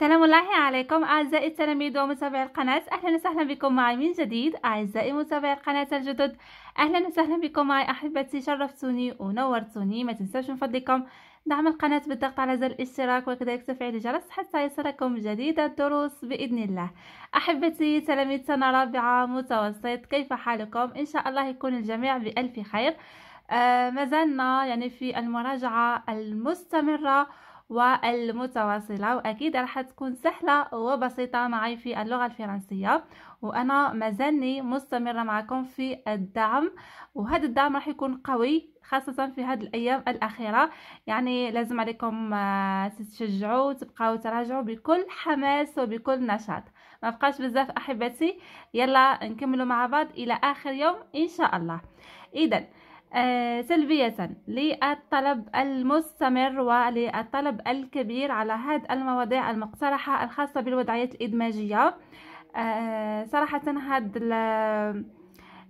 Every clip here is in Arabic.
سلام الله عليكم أعزائي التلاميذ ومتابعي القناة أهلا وسهلا بكم معي من جديد أعزائي متابعي القناة الجدد أهلا وسهلا بكم معي أحبتي شرفتوني ونورتوني ما تنساوش من فضلكم دعم القناة بالضغط على زر الاشتراك وكذلك تفعيل الجرس حتى يصلكم جديد الدروس بإذن الله أحبتي تلاميذ سنة رابعة متوسط كيف حالكم إن شاء الله يكون الجميع بألف خير آه مازلنا يعني في المراجعة المستمرة والمتواصلة وأكيد راح تكون سهلة وبسيطة معي في اللغة الفرنسية وأنا مازالني مستمرة معكم في الدعم وهذا الدعم راح يكون قوي خاصة في هذه الأيام الأخيرة يعني لازم عليكم آه، تشجعوا تبقاو تراجعوا بكل حماس وبكل نشاط ما بقاش بزاف أحبتي يلا نكملوا مع بعض إلى آخر يوم إن شاء الله إذا آه، سلبية للطلب المستمر وللطلب الكبير على هذه المواضيع المقترحة الخاصة بالوضعيات الإدماجية آه، صراحة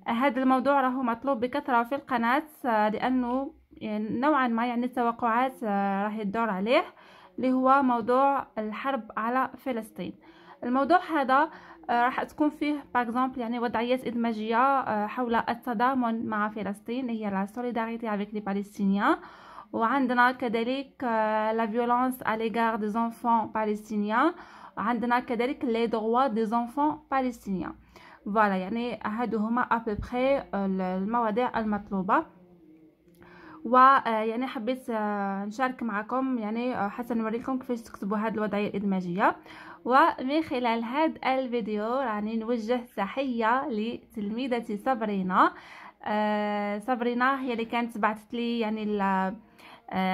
هذا الموضوع راه مطلوب بكثرة في القناة لأنه نوعا ما يعني التوقعات آه، راح تدور عليه اللي هو موضوع الحرب على فلسطين الموضوع هذا آه، راح تكون فيه باغزومبل يعني وضعيات ادماجيه آه، حول التضامن مع فلسطين هي لا سوليداريتي افيك لي باليستينيان وعندنا كذلك لا فيولونس اليغار دي زونفون باليستينيان عندنا كذلك لي دووا دي زونفون باليستينيان فوالا يعني هادو هما ابوبري المواضيع المطلوبه و آه، يعني حبيت نشارك معكم يعني حتى نوريكم كيفاش تكتبوا هاد الوضعيه الادماجيه ومن خلال هذا الفيديو راني نوجه تحيه لتلميذتي صبرينا آه صبرينا هي اللي كانت بعثت لي يعني آه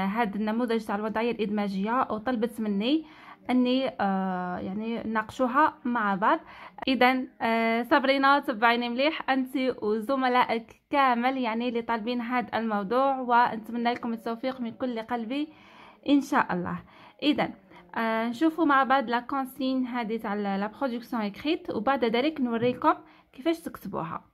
هذا النموذج تاع الوضعيه الادماجيه وطلبت مني اني آه يعني ناقشوها مع بعض اذا آه صبرينا تبعيني مليح انت وزملائك كامل يعني اللي طالبين هذا الموضوع ونتمنى لكم التوفيق من كل قلبي ان شاء الله اذا آه، نشوفوا مع بعض لا كونسين هذه تاع لا برودكسيون اكريت وبعد ذلك نوريكم كيفاش تكتبوها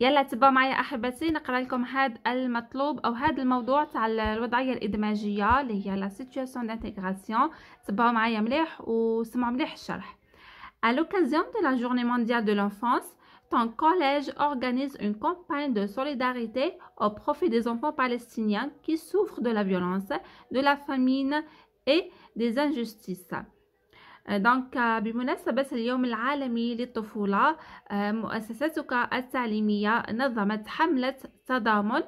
يلا تبعوا معايا احبتي نقرا لكم هذا المطلوب او هذا الموضوع تاع الوضعيه الادماجيه اللي هي لا سيتوياسيون دانتيغراسيون تبعوا معايا مليح وسمعوا مليح الشرح À l'occasion de la Journée mondiale de l'enfance, ton collège organise une campagne de solidarité au profit des enfants palestiniens qui souffrent de la violence, de la famine et des injustices دونك euh, euh, بمناسبة اليوم العالمي للطفولة آه، مؤسستك التعليمية نظمت حملة تضامن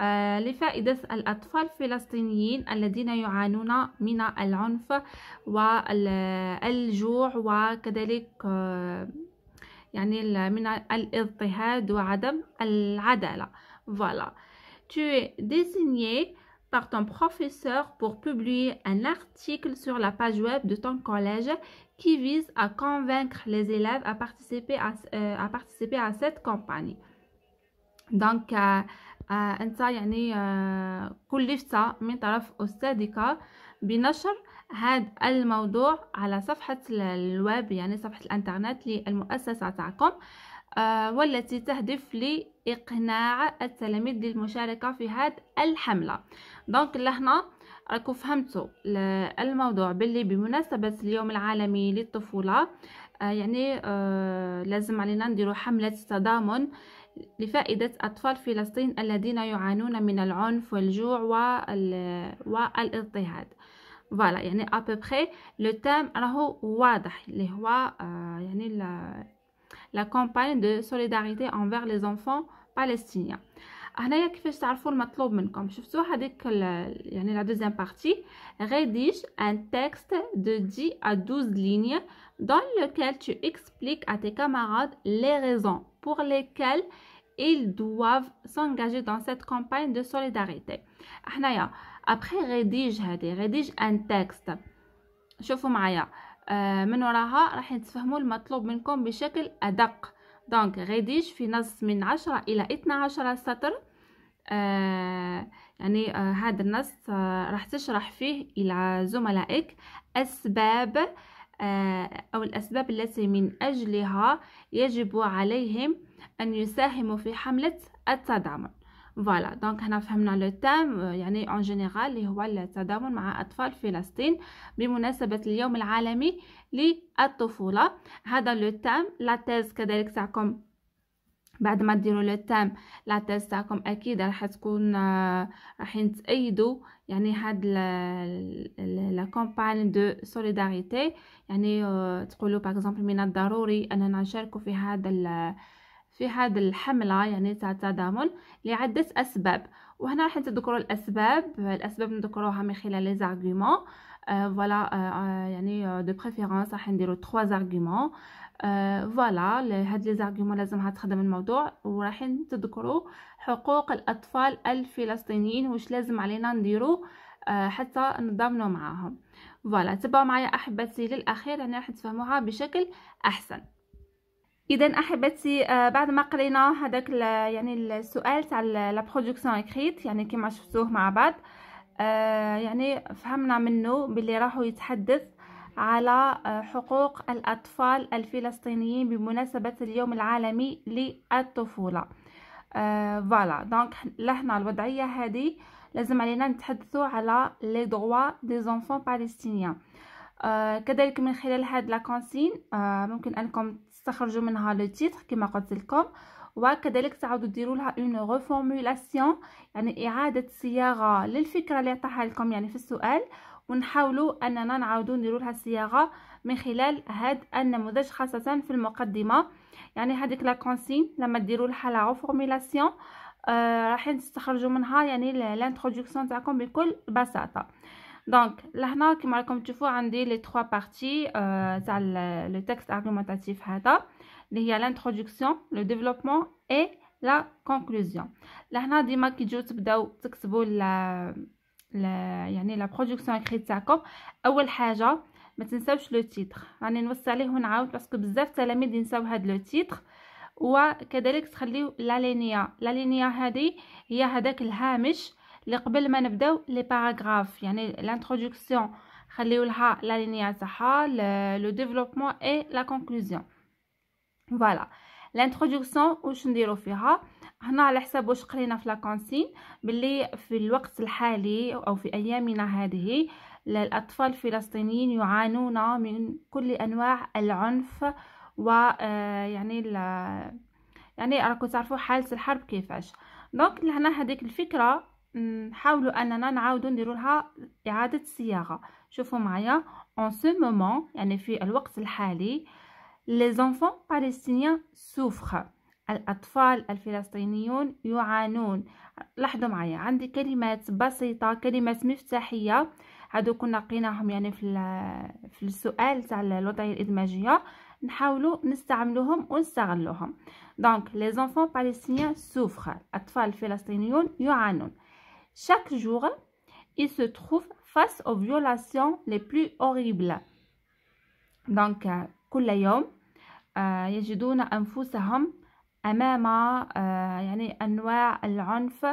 آه، لفائدة الأطفال الفلسطينيين الذين يعانون من العنف والجوع وكذلك آه، يعني من الاضطهاد وعدم العدالة فوالا tu es par ton professeur pour publier un article sur la page web de ton collège qui vise à convaincre les élèves à participer à, euh, à, participer à cette campagne. Donc, euh, euh, أنت يعني كلفت من طرف استاذك بنشر هذا الموضوع على صفحة الويب يعني صفحة الانترنت للمؤسسة تاعكم آه، والتي تهدف لإقناع التلاميذ للمشاركة في هذه الحملة دونك لهنا راكم فهمتوا الموضوع باللي بمناسبة اليوم العالمي للطفولة آه، يعني آه، لازم علينا نديرو حملة تضامن لفائدة أطفال فلسطين الذين يعانون من العنف والجوع والاضطهاد فوالا يعني ابوبخي لو تام راهو واضح اللي هو يعني la campagne de solidarité envers les enfants palestiniens هنايا كيفاش تعرفوا la deuxième partie. « rédige un texte de 10 à 12 lignes dans lequel tu expliques à tes camarades les raisons pour lesquelles ils doivent s'engager dans cette campagne de solidarité après rédige rédige un texte avec moi. آه، من وراها راح تفهموا المطلوب منكم بشكل ادق دونك غيديج في نص من عشرة الى اثنا عشرة سطر آه، يعني آه، هذا النص راح تشرح فيه الى زملائك اسباب أو الأسباب التي من أجلها يجب عليهم أن يساهموا في حملة التضامن فوالا دونك هنا فهمنا لو تام euh، يعني اون جينيرال اللي هو التضامن مع اطفال فلسطين بمناسبه اليوم العالمي للطفوله هذا لو تام لا تيز كذلك تاعكم بعد ما ديروا لو تام لا تيز تاعكم اكيد راح تكون آه، راح تايدوا يعني هاد لا كومباني دو سوليداريتي يعني آه، تقولوا باغ اكزومبل من الضروري اننا نشاركوا في هذا في هذا الحملة يعني تاع التضامن لعدة أسباب وهنا راح نتذكروا الأسباب الأسباب نذكروها من خلال لي زارغومون فوالا يعني دو بريفيرونس راح نديرو 3 زارغومون فوالا هاد لي زارغومون لازمها تخدم الموضوع وراح نتذكروا حقوق الأطفال الفلسطينيين واش لازم علينا نديرو آه، حتى نضامنوا معاهم فوالا تبعوا معايا احبتي للاخير يعني راح تفهموها بشكل احسن اذا احبتي آه، بعد ما قرينا هذاك يعني السؤال تاع لا برودكسيون اكريت يعني كما شفتوه مع بعض آه، يعني فهمنا منه باللي راهو يتحدث على آه، حقوق الاطفال الفلسطينيين بمناسبه اليوم العالمي للطفوله فوالا دونك لهنا الوضعيه هذه لازم علينا نتحدثوا على لي دووا دي زونفون باليستينيان كذلك من خلال هاد لا كونسين ممكن انكم تخرجوا منها لو تيتر كما قلت لكم وكذلك تعاودوا ديروا لها اون ريفورمولاسيون يعني اعاده صياغه للفكره اللي عطاها لكم يعني في السؤال ونحاولوا اننا نعاودوا نديروا لها صياغه من خلال هاد النموذج خاصه في المقدمه يعني هذيك لا كونسين لما ديروا لها لا ريفورمولاسيون آه راح تستخرجوا منها يعني لانتروداكسيون تاعكم بكل بساطه دونك لهنا كما راكم تشوفوا عندي لي 3 بارتي تاع لو تكست ارغومونتاتيف هذا اللي هي لانتروداكسيون لو ديفلوبمون اي لا كونكلوزيون لهنا ديما كي تجيو تبداو تكتبوا لا يعني لا برودكسيون كريت تاعكم اول حاجه ما تنساوش لو تيتر راني نوصي عليه ونعاود باسكو بزاف التلاميذ ينساو هاد لو تيتر وكذلك تخليو لا لينيا لا لينيا هذه هي هذاك الهامش اللي قبل ما نبداو لي باراغراف يعني لانتروداكسيون خليو لها لا لينيا تاعها لو ديفلوبمون اي لا كونكلوزيون فوالا لانتروداكسيون واش نديرو فيها هنا على حساب واش قرينا في كونسين باللي في الوقت الحالي او في ايامنا هذه الاطفال الفلسطينيين يعانون من كل انواع العنف و آه، يعني يعني راكم تعرفوا حاله الحرب كيفاش دونك لهنا هذيك الفكره نحاولوا اننا نعاودوا نديروا لها اعاده صياغه شوفوا معايا اون سو مومون يعني في الوقت الحالي لي زونفون باليستينيان سوفخ الأطفال الفلسطينيون يعانون لاحظوا معايا عندي كلمات بسيطة كلمات مفتاحية هادو كنا لقيناهم يعني في, في السؤال تاع الوضعية الإدماجية نحاولوا نستعملوهم ونستغلوهم دونك لي زونفون باليستينيان سوفخ الأطفال الفلسطينيون يعانون Chaque jour, ils se trouvent face aux violations les plus horribles. Donc, euh, كل يوم آه، يجدون أنفسهم أمام آه، يعني أنواع العنف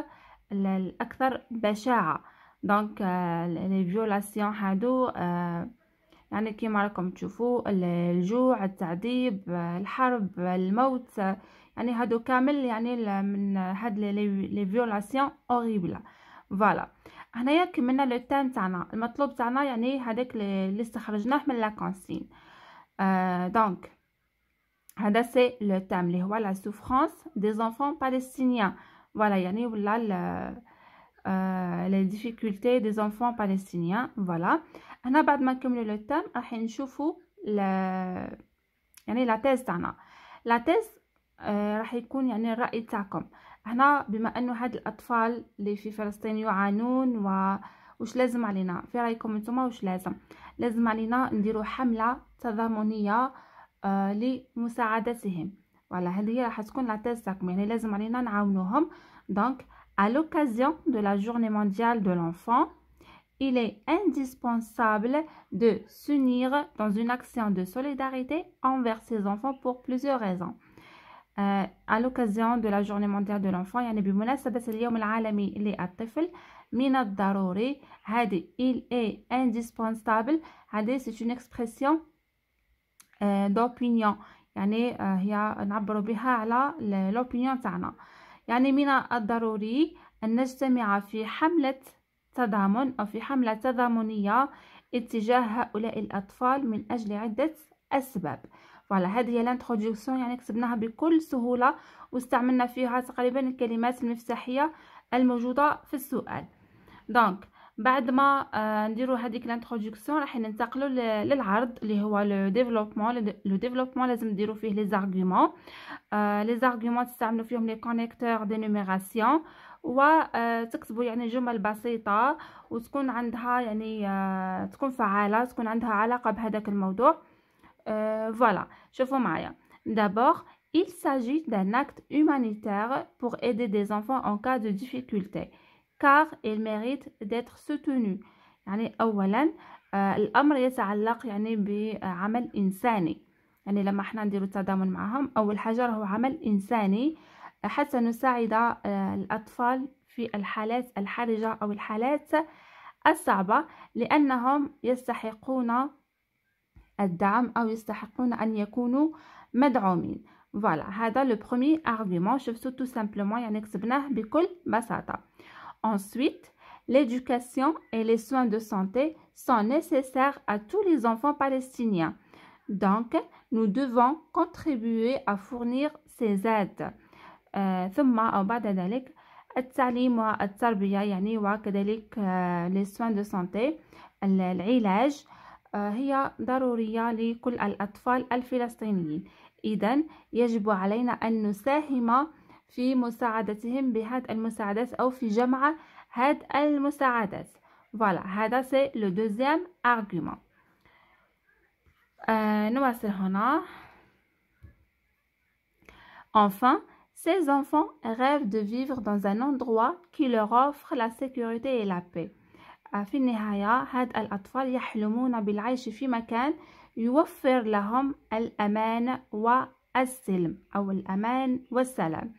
الأكثر بشاعة دونك لي فيولاسيون هادو آه، يعني كيما راكم تشوفوا الجوع التعذيب الحرب الموت يعني هادو كامل يعني من هاد لي فيولاسيون اوريبل فوالا هنايا كملنا لو تام تاعنا المطلوب تاعنا يعني هذاك اللي استخرجناه من لا كونسين دونك هذا سي لو تام اللي هو لا سوفرانس دي زونفون باليستينيان فوالا يعني ولا لي ديفيكولتي دي زونفون باليستينيان فوالا هنا بعد ما نكملو لو تام راح نشوفوا يعني لا تيز تاعنا لا آه، تيز راح يكون يعني الراي تاعكم هنا بما انه هاد الاطفال اللي في فلسطين يعانون و واش لازم علينا في رايكم نتوما واش لازم لازم علينا نديرو حمله تضامنيه آه لمساعدتهم فوالا هذه هي راح تكون لا تاعكم يعني لازم علينا نعاونوهم دونك à l'occasion de la journée mondiale de l'enfant il est indispensable de s'unir dans une action de solidarité envers ses enfants pour plusieurs raisons آه، à l'occasion de la journée mondiale de l'enfant يعني بمناسبة اليوم العالمي للطفل من الضروري هذه il est indispensable هذه c'est une expression آه، d'opinion يعني آه، هي نعبر بها على l'opinion تاعنا يعني من الضروري أن نجتمع في حملة تضامن أو في حملة تضامنية اتجاه هؤلاء الأطفال من أجل عدة أسباب فوالا هذه هي لانتروداكسيون يعني كتبناها بكل سهوله واستعملنا فيها تقريبا الكلمات المفتاحيه الموجوده في السؤال دونك بعد ما آه، نديرو هذيك لانتروداكسيون راح ننتقلوا للعرض اللي هو لو ديفلوبمون لو ديفلوبمون لازم نديرو فيه لي زارغومون لي زارغومون تستعملوا فيهم لي كونيكتور دي نوميراسيون وتكتبوا يعني جمل بسيطه وتكون عندها يعني آه، تكون فعاله تكون عندها علاقه بهذاك الموضوع Euh, voilà, شوفوا معايا. D'abord, il s'agit d'un acte humanitaire pour aider des enfants en cas de difficulté car ils méritent d'être soutenus. يعني أولا الأمر يتعلق يعني بعمل إنساني يعني لما احنا نديرو التضامن معهم أول حاجة هو عمل إنساني حتى نساعد الأطفال في الحالات الحرجة أو الحالات الصعبة لأنهم يستحقون الدعم أو يستحقون أن يكونوا مدعومين فوالا هذا لو برومي أرغيومون شفتو تو سامبلومون يعني كتبناه بكل بساطه ensuite l'éducation et les soins de santé sont nécessaires à tous les enfants palestiniens. Donc, nous devons contribuer à fournir ces aides. ثم او بعد ذلك التعليم والتربية يعني وكذلك euh, les soins de santé العلاج آه، هي ضرورية لكل الأطفال الفلسطينيين إذا يجب علينا أن نساهم في مساعدتهم بهذه المساعدات أو في جمع هذه المساعدات فوالا هذا سي لو دوزيام أرغيومون نواصل هنا Enfin, ces enfants rêvent de vivre dans un endroit qui leur offre la sécurité et la paix. آه، في النهاية هاد الأطفال يحلمون بالعيش في مكان يوفر لهم الأمان والسلم أو الأمان والسلام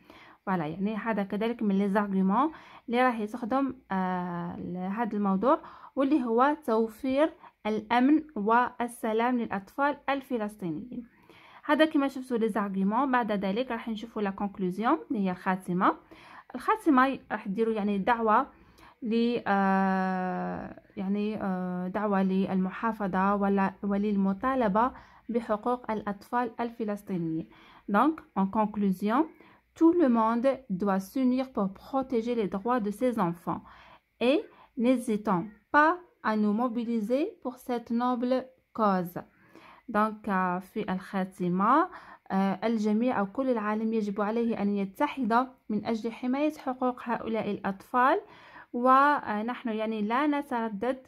فوالا يعني هذا كذلك من لي زارغومون اللي راح يستخدم آه الموضوع واللي هو توفير الامن والسلام للاطفال الفلسطينيين هذا كما شفتوا لي زارغومون بعد ذلك راح نشوفوا لا كونكلوزيون اللي هي الخاتمه الخاتمه راح ديروا يعني دعوه ل يعني دعوة للمحافظة وللمطالبة بحقوق الأطفال الفلسطينيين Donc, en conclusion, tout le monde doit s'unir pour protéger les droits de ses enfants et n'hésitons pas à nous mobiliser pour cette noble cause. Donc, في الخاتمة الجميع أو كل العالم يجب عليه أن يتحد من أجل حماية حقوق هؤلاء الأطفال ونحن يعني لا نتردد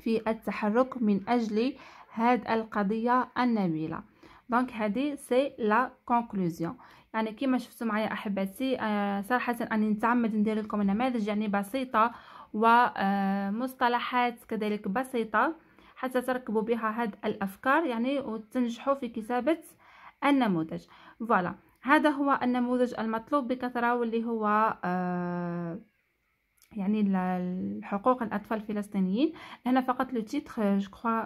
في التحرك من أجل هذه القضية النبيلة دونك هذه سي لا كونكلوزيون يعني كما شفتوا معايا احبتي آه صراحه اني نتعمد ندير لكم نماذج يعني بسيطه ومصطلحات آه، كذلك بسيطه حتى تركبوا بها هاد الافكار يعني وتنجحوا في كتابه النموذج فوالا هذا هو النموذج المطلوب بكثره واللي هو آه يعني الحقوق الاطفال الفلسطينيين هنا فقط لو تيتغ جو كرو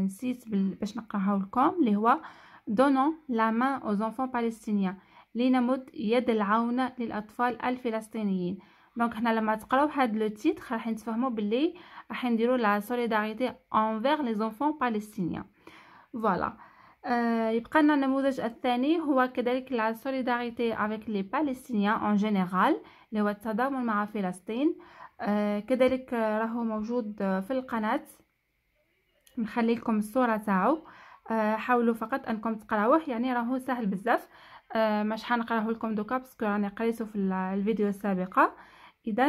نسيت باش نقراها لكم اللي هو دونو لا مان او زونفون palestiniens لنمد يد العونه للاطفال الفلسطينيين دونك هنا لما تقراو هاد لو تيتغ راح نتفهمو باللي راح نديروا لا سوليداريتي انفير لي زونفون باليستينيان فوالا يبقى لنا النموذج الثاني هو كذلك لا سوليداريتي افيك لي باليستينيان اون جينيرال اللي هو التضامن مع فلسطين آه، كذلك راهو موجود في القناة نخلي لكم الصورة تاعو آه، حاولوا فقط انكم تقراوه يعني راهو سهل بزاف آه، مش حنقراه لكم دوكا باسكو راني قريته في الفيديو السابقه اذا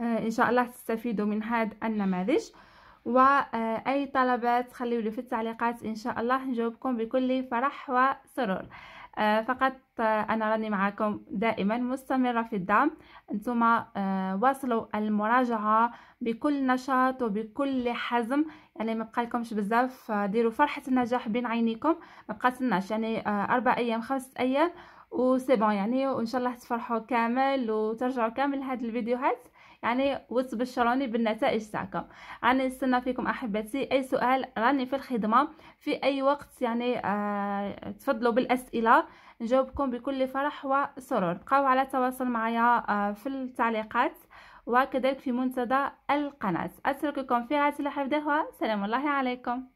ان شاء الله تستفيدوا من هذا النماذج واي طلبات خليولي في التعليقات ان شاء الله نجاوبكم بكل فرح وسرور آه، فقط آه، انا راني معكم دائما مستمره في الدعم انتم آه، واصلوا المراجعه بكل نشاط وبكل حزم يعني ما بقالكمش بزاف ديروا فرحه النجاح بين عينيكم ما بقاتلناش يعني اربع ايام خمس ايام وسي بون يعني وان شاء الله تفرحوا كامل وترجعوا كامل لهاد الفيديوهات يعني وتبشروني بالنتائج تاعكم راني نستنى فيكم احبتي اي سؤال راني في الخدمه في اي وقت يعني آه تفضلوا بالاسئله نجاوبكم بكل فرح وسرور بقاو على تواصل معايا آه في التعليقات وكذلك في منتدى القناه اترككم في رعايه الله سلام الله عليكم